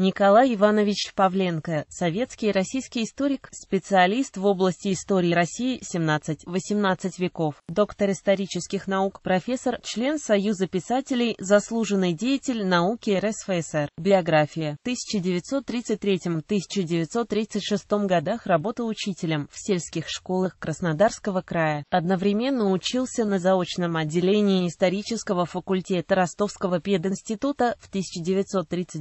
Николай Иванович Павленко, советский и российский историк, специалист в области истории России 17-18 веков, доктор исторических наук, профессор, член Союза писателей, заслуженный деятель науки РСФСР. Биография. В 1933-1936 годах работал учителем в сельских школах Краснодарского края. Одновременно учился на заочном отделении исторического факультета Ростовского пединститута в 1939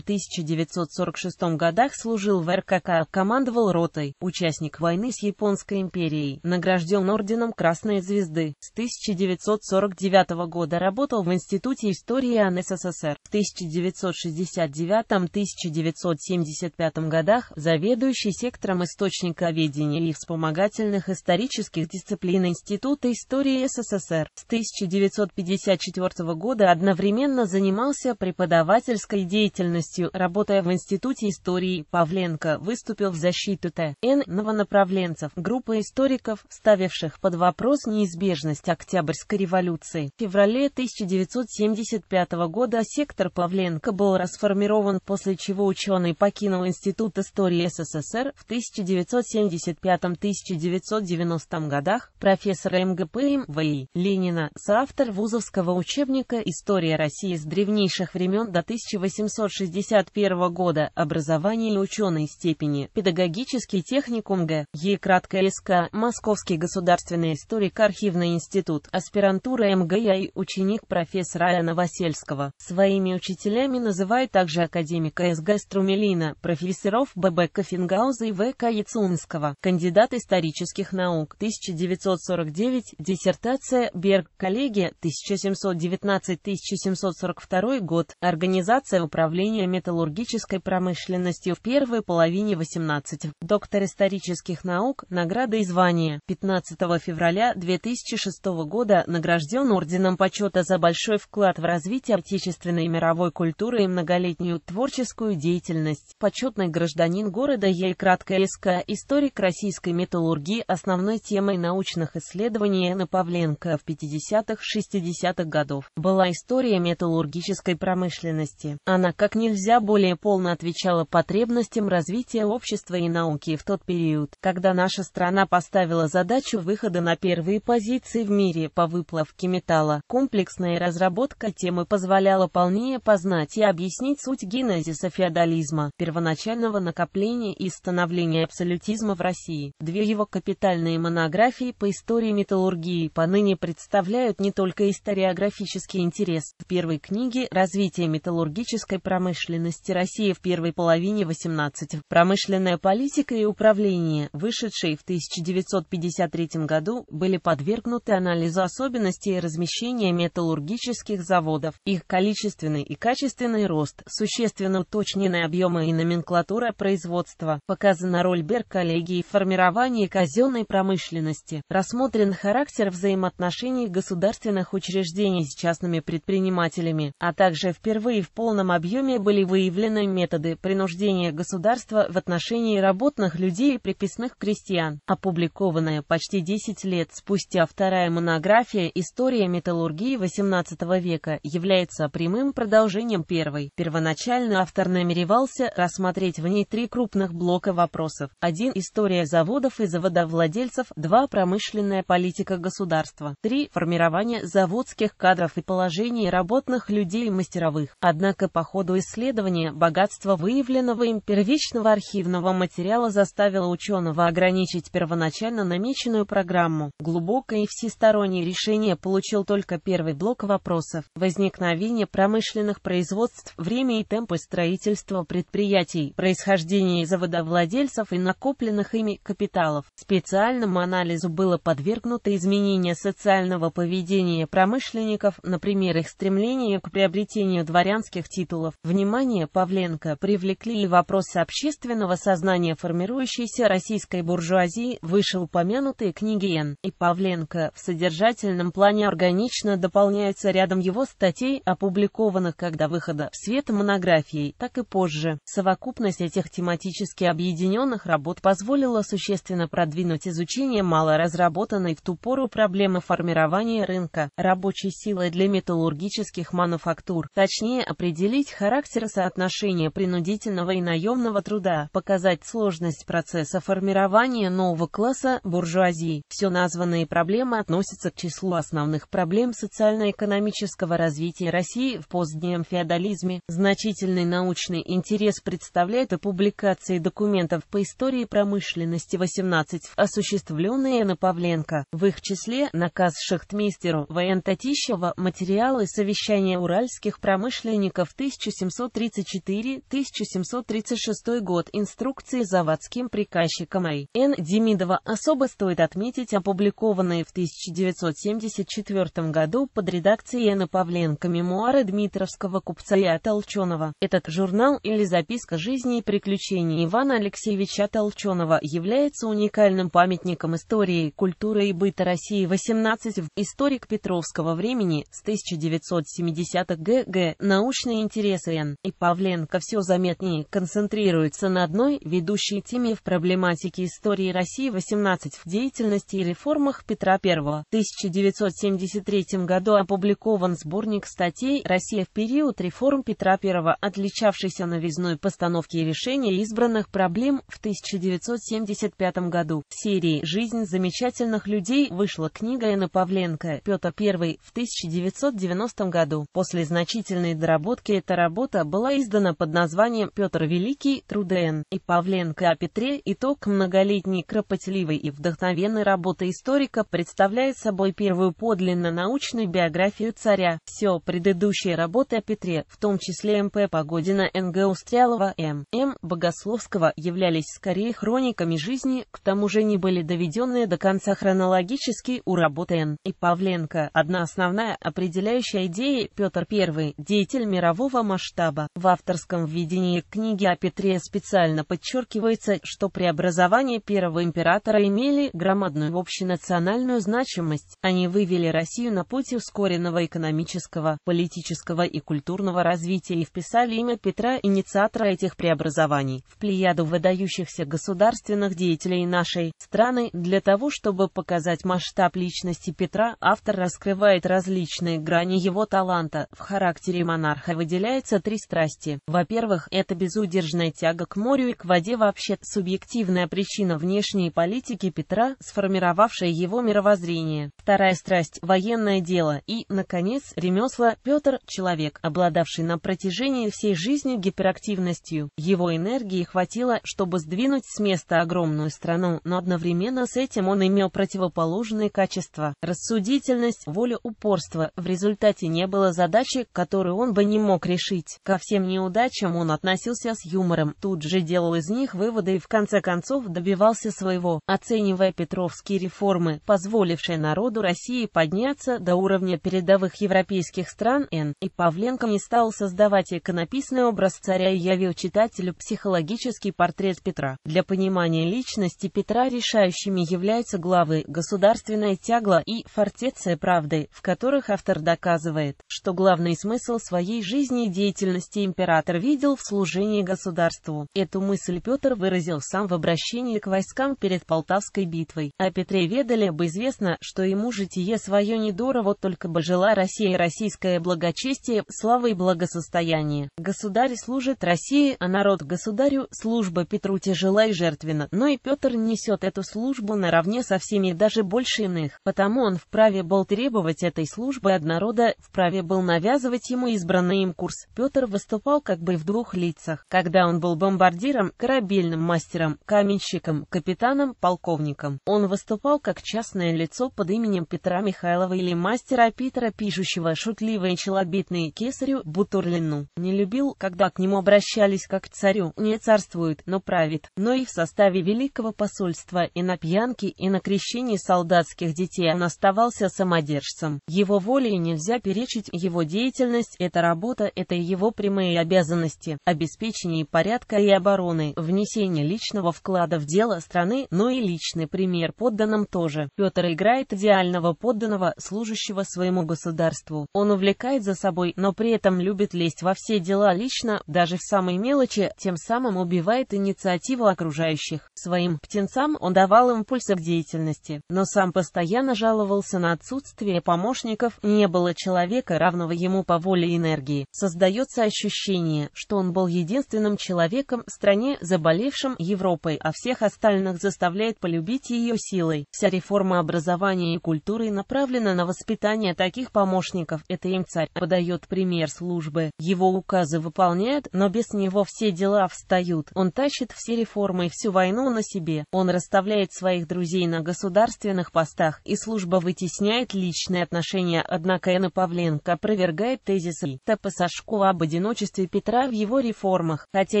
1000 1946 годах служил в РКК, командовал ротой, участник войны с Японской империей, награжден орденом Красной Звезды. С 1949 года работал в Институте истории АНССР. В 1969-1975 годах заведующий сектором источниковедения и вспомогательных исторических дисциплин Института истории СССР. С 1954 года одновременно занимался преподавательской деятельностью, работал работая в Институте истории, Павленко выступил в защиту Т.Н. новонаправленцев, группы историков, ставивших под вопрос неизбежность Октябрьской революции. В феврале 1975 года сектор Павленко был расформирован, после чего ученый покинул Институт истории СССР в 1975-1990 годах, профессор МГП МВИ Ленина, соавтор вузовского учебника «История России с древнейших времен до 1861 21 года образования и ученой степени, педагогический техникум Г. Е. Краткая СК, Московский государственный историко-архивный институт, аспирантура МГИА ученик профессора А. Новосельского. Своими учителями называют также академика СГ Струмелина, профессоров ББ Кофенгауза и ВК Яцунского, кандидат исторических наук, 1949, диссертация Берг, коллегия, 1719-1742 год, организация управления металлургии металлургической промышленностью в первой половине 18. Доктор исторических наук, награды и звания. 15 февраля 2006 года награжден Орденом почета за большой вклад в развитие отечественной и мировой культуры и многолетнюю творческую деятельность. Почетный гражданин города краткая СК, историк российской металлургии, основной темой научных исследований на Павленко в 50-60-х х годах была история металлургической промышленности. Она как нельзя более более полно отвечала потребностям развития общества и науки в тот период, когда наша страна поставила задачу выхода на первые позиции в мире по выплавке металла. Комплексная разработка темы позволяла полнее познать и объяснить суть генезиса феодализма, первоначального накопления и становления абсолютизма в России. Две его капитальные монографии по истории металлургии поныне представляют не только историографический интерес. В первой книге «Развитие металлургической промышленности» власти России в первой половине XVIII, промышленная политика и управление, вышедшие в 1953 году, были подвергнуты анализу особенностей размещения металлургических заводов, их количественный и качественный рост, существенно уточнены объемы и номенклатура производства, показана роль Берг-коллегии в формировании казенной промышленности, рассмотрен характер взаимоотношений государственных учреждений с частными предпринимателями, а также впервые в полном объеме были выявлены выявлены методы принуждения государства в отношении работных людей и приписных крестьян. Опубликованная почти 10 лет спустя вторая монография «История металлургии XVIII века» является прямым продолжением первой. Первоначально автор намеревался рассмотреть в ней три крупных блока вопросов. один История заводов и заводовладельцев. два Промышленная политика государства. три Формирование заводских кадров и положение работных людей и мастеровых. Однако по ходу исследования Германии богатство выявленного им первичного архивного материала заставило ученого ограничить первоначально намеченную программу. Глубокое и всестороннее решение получил только первый блок вопросов – возникновение промышленных производств, время и темпы строительства предприятий, происхождение заводовладельцев и накопленных ими капиталов. Специальному анализу было подвергнуто изменение социального поведения промышленников, например, их стремление к приобретению дворянских титулов. Внимание Павленко привлекли и вопросы общественного сознания формирующейся российской буржуазии, вышеупомянутые книги Н. и Павленко в содержательном плане органично дополняются рядом его статей, опубликованных как до выхода в свет монографией, так и позже. Совокупность этих тематически объединенных работ позволила существенно продвинуть изучение малоразработанной в ту пору проблемы формирования рынка рабочей силы для металлургических мануфактур, точнее определить характер соотношения соотношение принудительного и наемного труда, показать сложность процесса формирования нового класса буржуазии. Все названные проблемы относятся к числу основных проблем социально-экономического развития России в позднем феодализме. Значительный научный интерес представляет и публикации документов по истории промышленности 18, осуществленные на Павленко. В их числе наказ шахтмейстеру ВН Татищева, материалы совещания уральских промышленников 1734 4, 1736 год инструкции заводским приказчиком А. Н. Демидова. Особо стоит отметить опубликованные в 1974 году под редакцией Н Павленко мемуары Дмитровского купца Я. А. Толченого. Этот журнал или записка жизни и приключений Ивана Алексеевича Толченого является уникальным памятником истории, культуры и быта России 18 в историк Петровского времени с 1970 г.г. научные интересы Н. и Павленко Павленко все заметнее концентрируется на одной ведущей теме в проблематике истории России 18 в деятельности и реформах Петра I. В 1973 году опубликован сборник статей «Россия в период реформ Петра I», отличавшийся новизной постановки и решения избранных проблем в 1975 году. В серии «Жизнь замечательных людей» вышла книга Инна Павленко «Петр I» в 1990 году. После значительной доработки эта работа была издана издана под названием «Петр Великий, Труден и Павленко о Петре». Итог многолетней кропотливой и вдохновенной работы историка представляет собой первую подлинно научную биографию царя. Все предыдущие работы о Петре, в том числе МП Погодина, НГ Устрялова, М.М. Богословского, являлись скорее хрониками жизни, к тому же не были доведенные до конца хронологически у работы Н. и Павленко. Одна основная определяющая идея Петр I, деятель мирового масштаба авторском введении книги о Петре специально подчеркивается, что преобразования первого императора имели громадную общенациональную значимость, они вывели Россию на путь ускоренного экономического, политического и культурного развития и вписали имя Петра, инициатора этих преобразований, в плеяду выдающихся государственных деятелей нашей страны. Для того, чтобы показать масштаб личности Петра, автор раскрывает различные грани его таланта. В характере монарха выделяется три страсти части. Во-первых, это безудержная тяга к морю и к воде вообще, субъективная причина внешней политики Петра, сформировавшая его мировоззрение. Вторая страсть – военное дело и, наконец, ремесла Петр – человек, обладавший на протяжении всей жизни гиперактивностью. Его энергии хватило, чтобы сдвинуть с места огромную страну, но одновременно с этим он имел противоположные качества – рассудительность, воля, упорство. В результате не было задачи, которую он бы не мог решить. Ко всем неудачам он относился с юмором, тут же делал из них выводы и в конце концов добивался своего, оценивая петровские реформы, позволившие народу России подняться до уровня передовых европейских стран Н. И Павленко не стал создавать иконописный образ царя и явил читателю психологический портрет Петра. Для понимания личности Петра решающими являются главы «Государственная тягла» и «Фортеция правды», в которых автор доказывает, что главный смысл своей жизни и деятельности империи император видел в служении государству. Эту мысль Петр выразил сам в обращении к войскам перед Полтавской битвой. О Петре ведали бы известно, что ему житие свое недорово только бы жила Россия и российское благочестие, слава и благосостояние. Государь служит России, а народ государю, служба Петру тяжела и жертвенна, но и Петр несет эту службу наравне со всеми даже больше иных, потому он вправе был требовать этой службы от народа, вправе был навязывать ему избранный им курс. Петр выступал выступал как бы в двух лицах, когда он был бомбардиром, корабельным мастером, каменщиком, капитаном, полковником. Он выступал как частное лицо под именем Петра Михайлова или мастера Питера, пишущего шутливые челобитные кесарю Бутурлину. Не любил, когда к нему обращались как к царю, не царствует, но правит, но и в составе Великого посольства и на пьянке, и на крещении солдатских детей он оставался самодержцем. Его волей нельзя перечить, его деятельность – это работа, это его прямые обязанности обеспечения порядка и обороны, внесения личного вклада в дело страны, но и личный пример подданным тоже. Петр играет идеального подданного, служащего своему государству. Он увлекает за собой, но при этом любит лезть во все дела лично, даже в самые мелочи, тем самым убивает инициативу окружающих. Своим птенцам он давал импульсы к деятельности, но сам постоянно жаловался на отсутствие помощников, не было человека, равного ему по воле и энергии. Создается ощущение, значение, что он был единственным человеком в стране, заболевшим Европой, а всех остальных заставляет полюбить ее силой. Вся реформа образования и культуры направлена на воспитание таких помощников. Это им царь подает пример службы. Его указы выполняют, но без него все дела встают. Он тащит все реформы и всю войну на себе. Он расставляет своих друзей на государственных постах, и служба вытесняет личные отношения. Однако Анна Павленко опровергает тезисы Тапа Сашкова об одиночестве позиций Петра в его реформах, хотя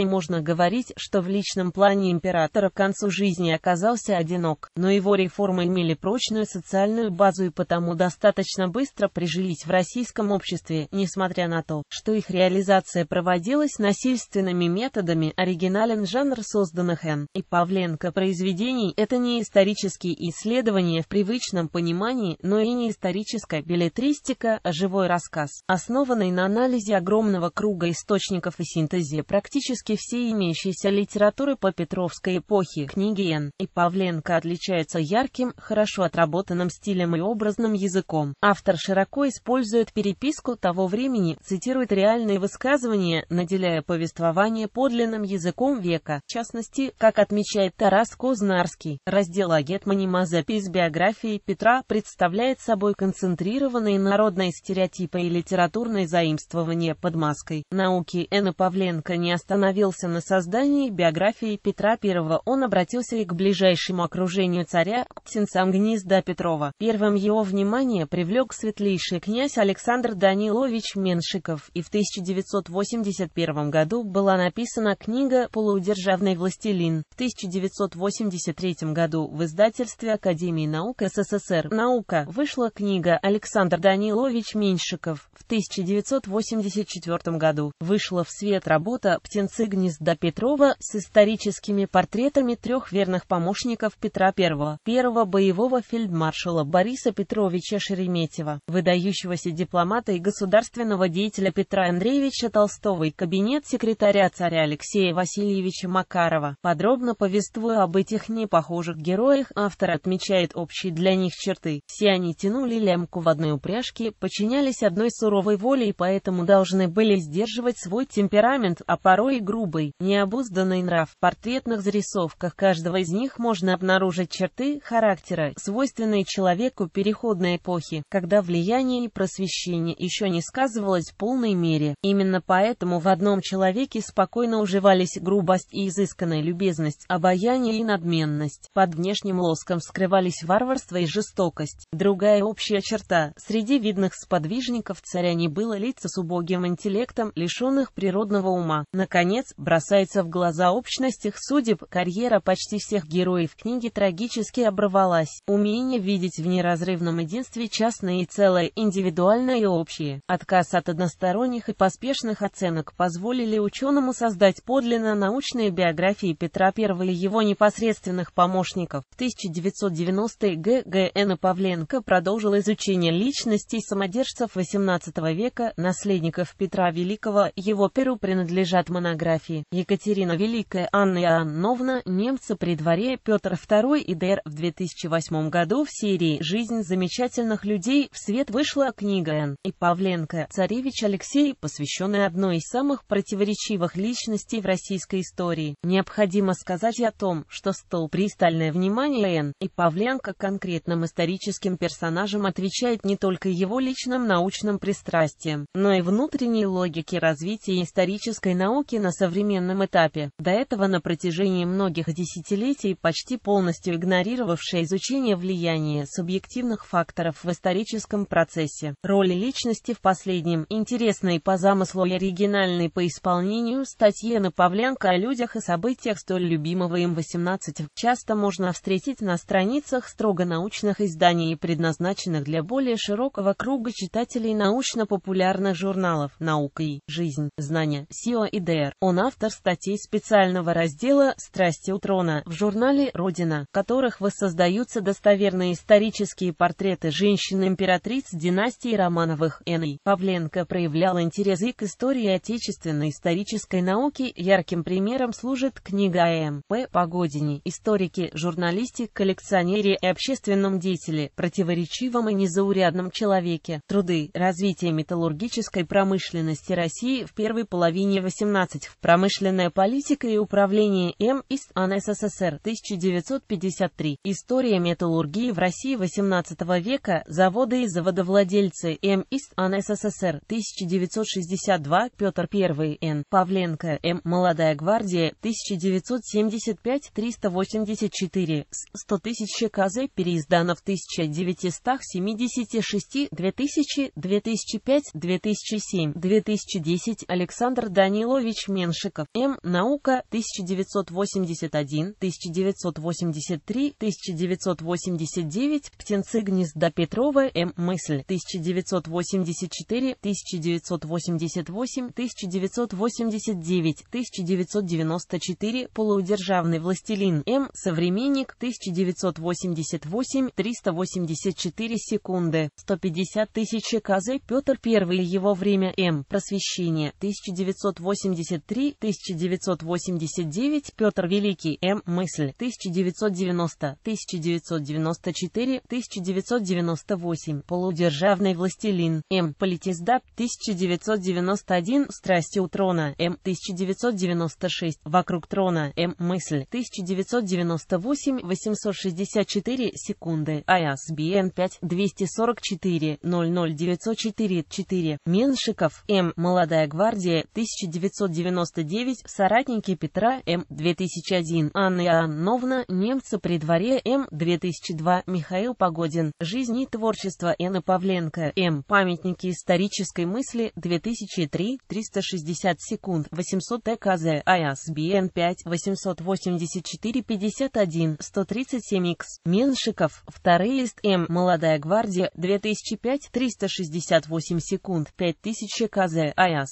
и можно говорить, что в личном плане императора к концу жизни оказался одинок, но его реформы имели прочную социальную базу и потому достаточно быстро прижились в российском обществе, несмотря на то, что их реализация проводилась насильственными методами, оригинален жанр созданных Н. и Павленко произведений, это не исторические исследования в привычном понимании, но и не историческая билетристика, а живой рассказ, основанный на анализе огромного круга истории источников и синтезе практически все имеющиеся литературы по Петровской эпохе. Книги Н. и Павленко отличаются ярким, хорошо отработанным стилем и образным языком. Автор широко использует переписку того времени, цитирует реальные высказывания, наделяя повествование подлинным языком века. В частности, как отмечает Тарас Кознарский, раздел о Гетмане Мазепе из биографии Петра представляет собой концентрированные народные стереотипы и литературное заимствование под маской. На науки Эна Павленко не остановился на создании биографии Петра I, он обратился и к ближайшему окружению царя, к птенцам гнезда Петрова. Первым его внимание привлек светлейший князь Александр Данилович Меншиков, и в 1981 году была написана книга «Полуудержавный властелин». В 1983 году в издательстве Академии наук СССР «Наука» вышла книга Александр Данилович Меншиков. в 1984 году вышла в свет работа «Птенцы гнезда Петрова» с историческими портретами трех верных помощников Петра I, первого боевого фельдмаршала Бориса Петровича Шереметьева, выдающегося дипломата и государственного деятеля Петра Андреевича Толстого и кабинет секретаря царя Алексея Васильевича Макарова. Подробно повествуя об этих непохожих героях, автор отмечает общие для них черты. Все они тянули лямку в одной упряжке, подчинялись одной суровой воле и поэтому должны были сдерживать показывать свой темперамент, а порой и грубый, необузданный нрав. В портретных зарисовках каждого из них можно обнаружить черты характера, свойственные человеку переходной эпохи, когда влияние и просвещение еще не сказывалось в полной мере. Именно поэтому в одном человеке спокойно уживались грубость и изысканная любезность, обаяние и надменность. Под внешним лоском скрывались варварство и жестокость. Другая общая черта. Среди видных сподвижников царя не было лица с убогим интеллектом, лишь лишенных природного ума. Наконец, бросается в глаза общность их судеб, карьера почти всех героев книги трагически оборвалась. Умение видеть в неразрывном единстве частное и целое, индивидуальное и общее. Отказ от односторонних и поспешных оценок позволили ученому создать подлинно научные биографии Петра I и его непосредственных помощников. В 1990-е Г. Г. Н. Павленко продолжил изучение личностей самодержцев XVIII века, наследников Петра Великого его перу принадлежат монографии Екатерина Великая Анна Иоанновна, немцы при дворе Петр II и Д.Р. В 2008 году в серии «Жизнь замечательных людей» в свет вышла книга Н. и Павленко «Царевич Алексей», посвященная одной из самых противоречивых личностей в российской истории. Необходимо сказать о том, что стол пристальное внимание Н. и Павленко конкретным историческим персонажам отвечает не только его личным научным пристрастиям, но и внутренней логике развития развития исторической науки на современном этапе, до этого на протяжении многих десятилетий почти полностью игнорировавшая изучение влияния субъективных факторов в историческом процессе. Роли личности в последнем, интересной по замыслу и оригинальной по исполнению статье на Павленко о людях и событиях столь любимого им 18 часто можно встретить на страницах строго научных изданий предназначенных для более широкого круга читателей научно-популярных журналов «Наука» и «Жизнь» жизнь, знания, сила и ДР. Он автор статей специального раздела «Страсти у трона» в журнале «Родина», в которых воссоздаются достоверные исторические портреты женщин-императриц династии Романовых. Н.И. Павленко проявлял интерес и к истории отечественной исторической науки. Ярким примером служит книга А.М. П. Погодини «Историки, журналисты, коллекционеры и общественном деятеле, противоречивом и незаурядном человеке. Труды. развития металлургической промышленности России России в первой половине 18 в «Промышленная политика и управление М. из АНССР 1953. История металлургии в России 18 века. Заводы и заводовладельцы М. из СССР 1962. Петр I. Н. Павленко. М. Молодая гвардия 1975-384. С 100 тысяч ЧКЗ переиздано в 1976 2000 2005 2007 2010 10 Александр Данилович Меншиков. М. Наука 1981, 1983, 1989. Птенцы гнезда Петрова. М. Мысль 1984, 1988, 1989, 1994. Полуудержавный властелин. М. Современник 1988, 384 секунды. 150 тысяч КЗ Петр I. Его время. М. Просвещение. Екатерине 1983-1989, Петр Великий, М. Мысль 1990-1994-1998, Полудержавный властелин, М. Политиздап 1991, Страсти у трона, М. 1996, Вокруг трона, М. Мысль 1998-864 секунды, ISBN 5 244 00904 4 Меншиков, М. Молодая Молодая гвардия, 1999, соратники Петра, М. 2001, Анна Иоанновна, немцы при дворе, М. 2002, Михаил Погодин, жизнь и творчество Энны Павленко, М. Памятники исторической мысли, 2003, 360 секунд, 800 ТКЗ, ISBN 5, 884, 51, 137X, Меншиков, Вторый лист М. Молодая гвардия, 2005, 368 секунд, 5000 КЗ, АЯС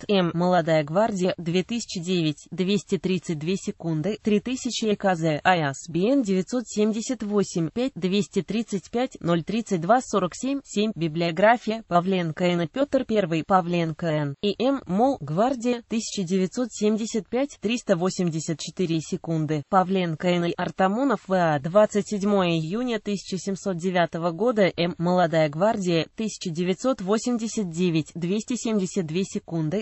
Рекорд М. Молодая гвардия 2009 232 секунды 3000 ЭКЗ ISBN 978 5 235 032 47 7 Библиография Павленко Н. Петр I Павленко Н. И М. Мол. Гвардия 1975 384 секунды Павленко Н. Артамонов а, В.А. 27 июня 1709 года М. Молодая гвардия 1989 272 секунды